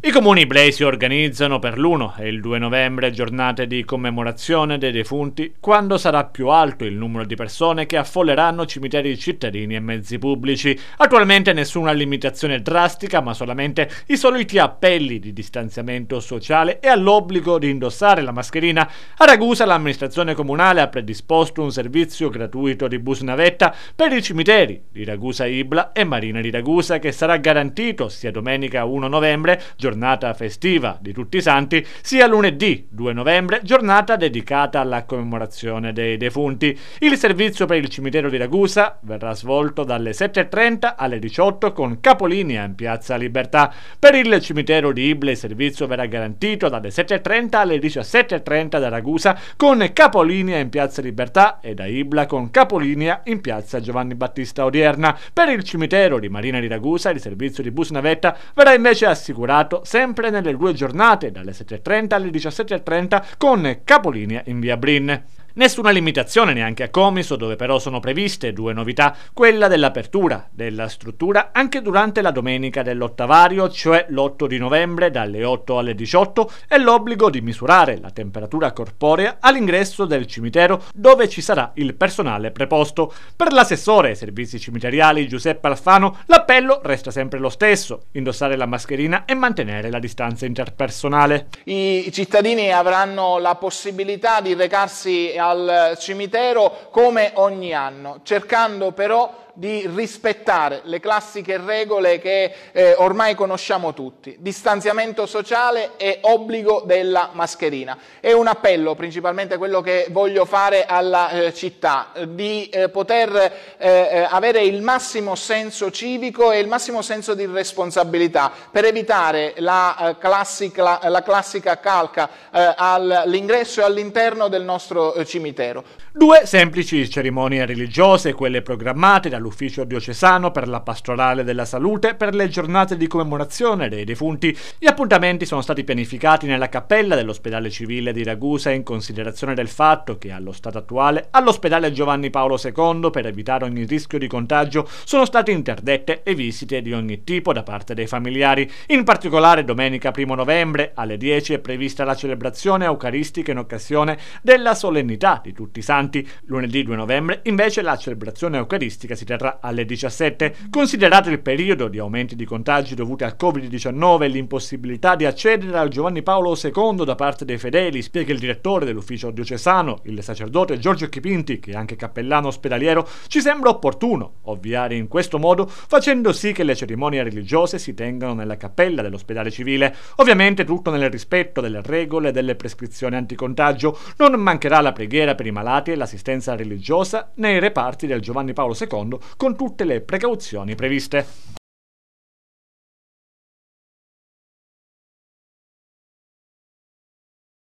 I comuni iblesi organizzano per l'1 e il 2 novembre giornate di commemorazione dei defunti, quando sarà più alto il numero di persone che affolleranno cimiteri cittadini e mezzi pubblici. Attualmente nessuna limitazione drastica, ma solamente i soliti appelli di distanziamento sociale e all'obbligo di indossare la mascherina. A Ragusa l'amministrazione comunale ha predisposto un servizio gratuito di bus navetta per i cimiteri di Ragusa Ibla e Marina di Ragusa che sarà garantito sia domenica 1 novembre giornata festiva di tutti i santi, sia lunedì 2 novembre, giornata dedicata alla commemorazione dei defunti. Il servizio per il cimitero di Ragusa verrà svolto dalle 7.30 alle 18 con capolinea in Piazza Libertà. Per il cimitero di Ible il servizio verrà garantito dalle 7.30 alle 17.30 da Ragusa con capolinea in Piazza Libertà e da Ibla con capolinea in Piazza Giovanni Battista Odierna. Per il cimitero di Marina di Ragusa il servizio di bus navetta verrà invece assicurato mercato sempre nelle due giornate dalle 7.30 alle 17.30 con capolinea in via Brin. Nessuna limitazione neanche a Comiso, dove però sono previste due novità, quella dell'apertura della struttura anche durante la domenica dell'ottavario, cioè l'8 di novembre dalle 8 alle 18, e l'obbligo di misurare la temperatura corporea all'ingresso del cimitero dove ci sarà il personale preposto. Per l'assessore ai servizi cimiteriali Giuseppe Alfano l'appello resta sempre lo stesso, indossare la mascherina e mantenere la distanza interpersonale. I cittadini avranno la possibilità di recarsi a al cimitero come ogni anno, cercando però di rispettare le classiche regole che eh, ormai conosciamo tutti, distanziamento sociale e obbligo della mascherina. È un appello, principalmente quello che voglio fare alla eh, città, di eh, poter eh, eh, avere il massimo senso civico e il massimo senso di responsabilità per evitare la, eh, classica, la classica calca all'ingresso e all'interno del nostro cimitero. Due semplici cerimonie religiose, quelle programmate dall'Unione l'Ufficio Diocesano per la Pastorale della Salute per le giornate di commemorazione dei defunti. Gli appuntamenti sono stati pianificati nella cappella dell'ospedale civile di Ragusa in considerazione del fatto che allo stato attuale all'ospedale Giovanni Paolo II per evitare ogni rischio di contagio sono state interdette le visite di ogni tipo da parte dei familiari. In particolare domenica 1 novembre alle 10 è prevista la celebrazione eucaristica in occasione della solennità di tutti i santi. Lunedì 2 novembre invece la celebrazione eucaristica si terrà terra alle 17. Considerato il periodo di aumenti di contagi dovuti al Covid-19 e l'impossibilità di accedere al Giovanni Paolo II da parte dei fedeli, spiega il direttore dell'ufficio diocesano, il sacerdote Giorgio Chipinti, che è anche cappellano ospedaliero, ci sembra opportuno ovviare in questo modo facendo sì che le cerimonie religiose si tengano nella cappella dell'ospedale civile. Ovviamente tutto nel rispetto delle regole e delle prescrizioni anticontagio. Non mancherà la preghiera per i malati e l'assistenza religiosa nei reparti del Giovanni Paolo II con tutte le precauzioni previste.